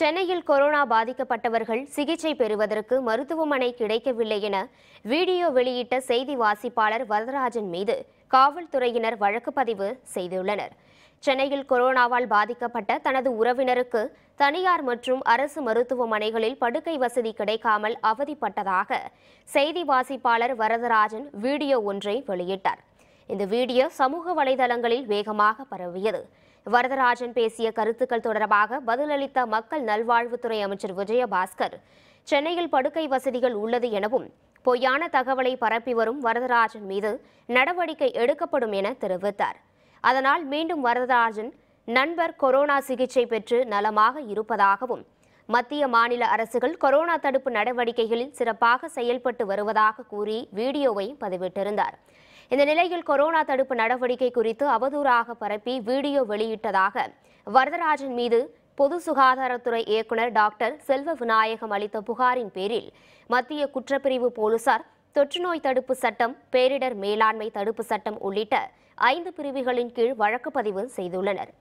சென்னையில் கொரோனா பாதிக்கப்பட்டவர்கள் சிகிச்சை பெறுவதற்கு மருத்துவமனை கிடைக்கவில்லை என வீடியோ வெளியிட்ட செய்தி வாசிப்பாளர் வரதராஜன் மீது காவல்துறையினர் வழக்கு பதிவு செய்துள்ளனர் சென்னையில் கொரோனாவால் பாதிக்கப்பட்ட தனது உறவினருக்கு தனியார் மற்றும் அரசு மருத்துவமனைகளில் படுக்கை வசதி கிடைக்காமல் அவதிப்பட்டதாக செய்தி வாசிப்பாளர் வரதராஜன் வீடியோ ஒன்றை வெளியிட்டார் இந்த வீடியோ சமூக வலைதளங்களில் வேகமாக பரவியது வரதராஜன் பேசிய கருத்துக்கள் தொடர்பாக பதிலளித்த மக்கள் நல்வாழ்வுத்துறை அமைச்சர் விஜயபாஸ்கர் சென்னையில் படுக்கை வசதிகள் உள்ளது எனவும் பொய்யான தகவலை பரப்பி வரும் வரதராஜன் மீது நடவடிக்கை எடுக்கப்படும் என தெரிவித்தார் அதனால் மீண்டும் வரதராஜன் நண்பர் கொரோனா சிகிச்சை பெற்று நலமாக இருப்பதாகவும் மத்திய மாநில அரசுகள் கொரோனா தடுப்பு நடவடிக்கைகளில் சிறப்பாக செயல்பட்டு வருவதாக கூறி வீடியோவை பதிவிட்டிருந்தார் இந்த நிலையில் கொரோனா தடுப்பு நடவடிக்கை குறித்து அவதூறாக பரப்பி வீடியோ வெளியிட்டதாக வரதராஜன் மீது பொது சுகாதாரத்துறை இயக்குநர் டாக்டர் செல்வ விநாயகம் அளித்த புகாரின் பேரில் மத்திய குற்றப்பிரிவு போலீசார் தொற்றுநோய் தடுப்பு சட்டம் பேரிடர் மேலாண்மை தடுப்பு சட்டம் உள்ளிட்ட ஐந்து பிரிவுகளின் கீழ் வழக்கு பதிவு செய்துள்ளனர்